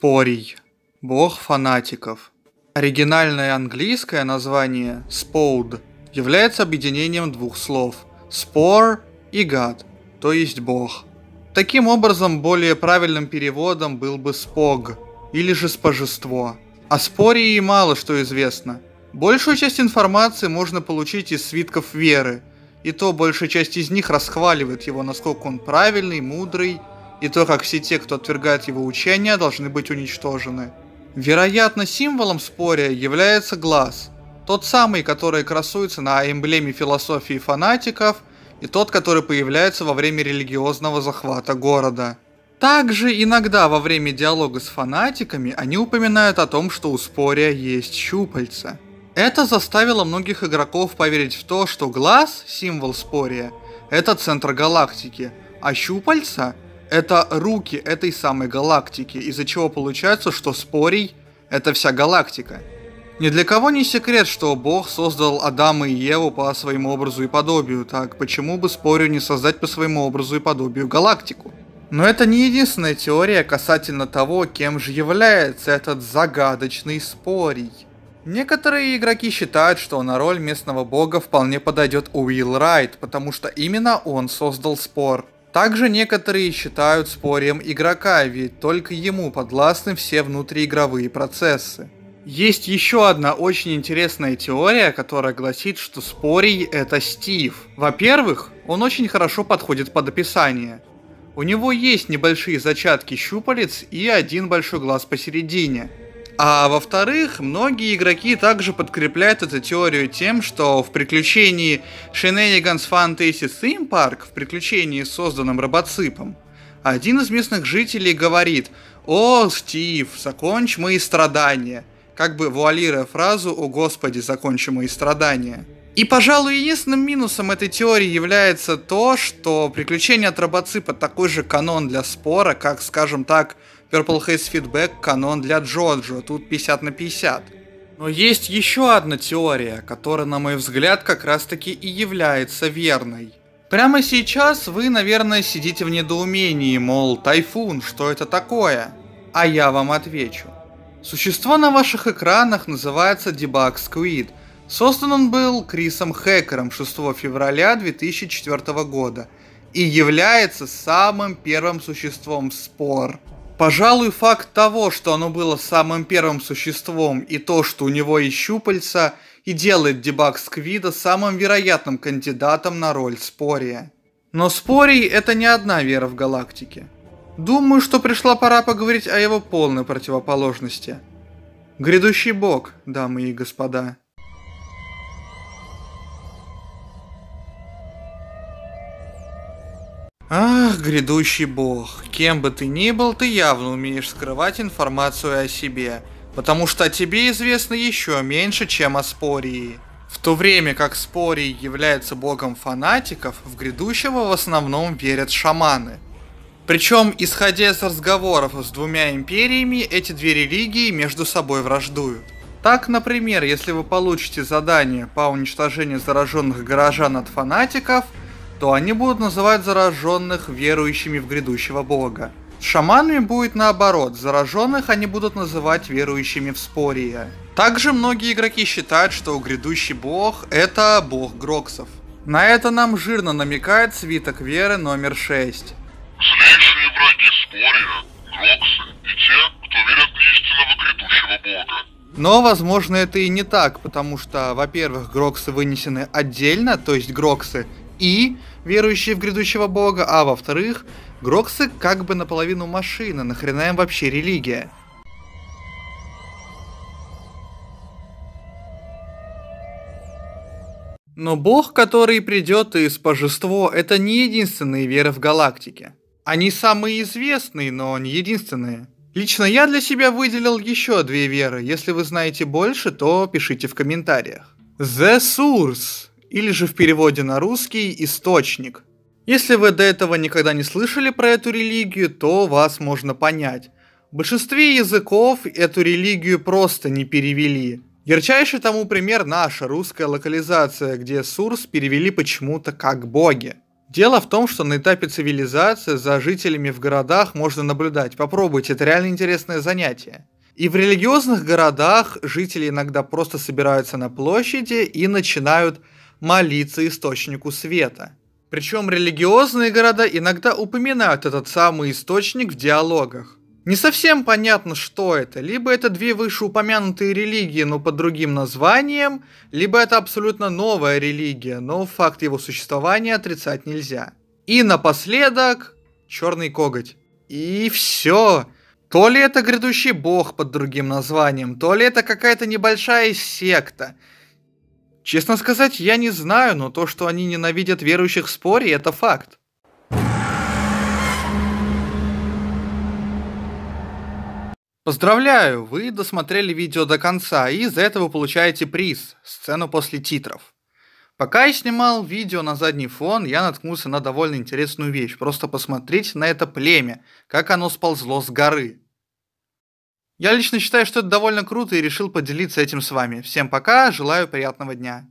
Спорий. Бог фанатиков. Оригинальное английское название «споуд» является объединением двух слов «спор» и «гад», то есть «бог». Таким образом, более правильным переводом был бы «спог» или же «спожество». О спории мало что известно. Большую часть информации можно получить из свитков веры, и то большая часть из них расхваливает его, насколько он правильный, мудрый и то, как все те, кто отвергает его учения, должны быть уничтожены. Вероятно, символом спория является глаз, тот самый, который красуется на эмблеме философии фанатиков, и тот, который появляется во время религиозного захвата города. Также иногда во время диалога с фанатиками они упоминают о том, что у спория есть щупальца. Это заставило многих игроков поверить в то, что глаз, символ спория, это центр галактики, а щупальца это руки этой самой галактики, из-за чего получается, что спорий — это вся галактика. Ни для кого не секрет, что Бог создал Адама и Еву по своему образу и подобию, так почему бы спорю не создать по своему образу и подобию галактику? Но это не единственная теория касательно того, кем же является этот загадочный спорий. Некоторые игроки считают, что на роль местного бога вполне подойдет Уилл Райт, потому что именно он создал спор. Также некоторые считают спорием игрока, ведь только ему подвластны все внутриигровые процессы. Есть еще одна очень интересная теория, которая гласит, что Спорий — это Стив. Во-первых, он очень хорошо подходит под описание. У него есть небольшие зачатки щупалец и один большой глаз посередине. А во-вторых, многие игроки также подкрепляют эту теорию тем, что в приключении Shenanigans Fantasy Theme Park, в приключении, созданном робоципом, один из местных жителей говорит «О, Стив, закончь мои страдания», как бы вуалируя фразу «О, Господи, закончи мои страдания». И, пожалуй, единственным минусом этой теории является то, что приключения от робоципа такой же канон для спора, как, скажем так, Purple Haze Feedback канон для Джоджо, тут 50 на 50. Но есть еще одна теория, которая, на мой взгляд, как раз таки и является верной. Прямо сейчас вы, наверное, сидите в недоумении, мол, тайфун, что это такое? А я вам отвечу. Существо на ваших экранах называется Debug Squid. Создан он был Крисом Хекером 6 февраля 2004 года и является самым первым существом в спор. Пожалуй, факт того, что оно было самым первым существом и то, что у него есть щупальца, и делает дебаг Сквида самым вероятным кандидатом на роль Спория. Но Спорий – это не одна вера в галактике. Думаю, что пришла пора поговорить о его полной противоположности. Грядущий бог, дамы и господа. Ах, грядущий бог, кем бы ты ни был, ты явно умеешь скрывать информацию о себе, потому что о тебе известно еще меньше, чем о Спории. В то время как Спорий является богом фанатиков, в грядущего в основном верят шаманы. Причем, исходя из разговоров с двумя империями, эти две религии между собой враждуют. Так, например, если вы получите задание по уничтожению зараженных горожан от фанатиков – то они будут называть зараженных верующими в грядущего бога. шаманами будет наоборот, зараженных они будут называть верующими в спория. Также многие игроки считают, что грядущий бог – это бог Гроксов. На это нам жирно намекает свиток веры номер 6. Злейшие враги спория, Гроксы и те, кто верят в истинного грядущего бога. Но, возможно, это и не так, потому что, во-первых, Гроксы вынесены отдельно, то есть Гроксы и верующие в грядущего бога, а во-вторых, Гроксы как бы наполовину машина, нахрена им вообще религия? Но бог, который придет из божество, это не единственные веры в галактике. Они самые известные, но не единственные. Лично я для себя выделил еще две веры. Если вы знаете больше, то пишите в комментариях. The Source или же в переводе на русский «источник». Если вы до этого никогда не слышали про эту религию, то вас можно понять. В большинстве языков эту религию просто не перевели. Ярчайший тому пример наша русская локализация, где Сурс перевели почему-то как боги. Дело в том, что на этапе цивилизации за жителями в городах можно наблюдать. Попробуйте, это реально интересное занятие. И в религиозных городах жители иногда просто собираются на площади и начинают молиться источнику света. Причем религиозные города иногда упоминают этот самый источник в диалогах. Не совсем понятно, что это. Либо это две вышеупомянутые религии, но под другим названием, либо это абсолютно новая религия, но факт его существования отрицать нельзя. И напоследок, черный коготь. И все. То ли это грядущий бог под другим названием, то ли это какая-то небольшая секта – Честно сказать, я не знаю, но то, что они ненавидят верующих в споре, это факт. Поздравляю, вы досмотрели видео до конца и за это вы получаете приз – сцену после титров. Пока я снимал видео на задний фон, я наткнулся на довольно интересную вещь. Просто посмотрите на это племя, как оно сползло с горы. Я лично считаю, что это довольно круто и решил поделиться этим с вами. Всем пока, желаю приятного дня.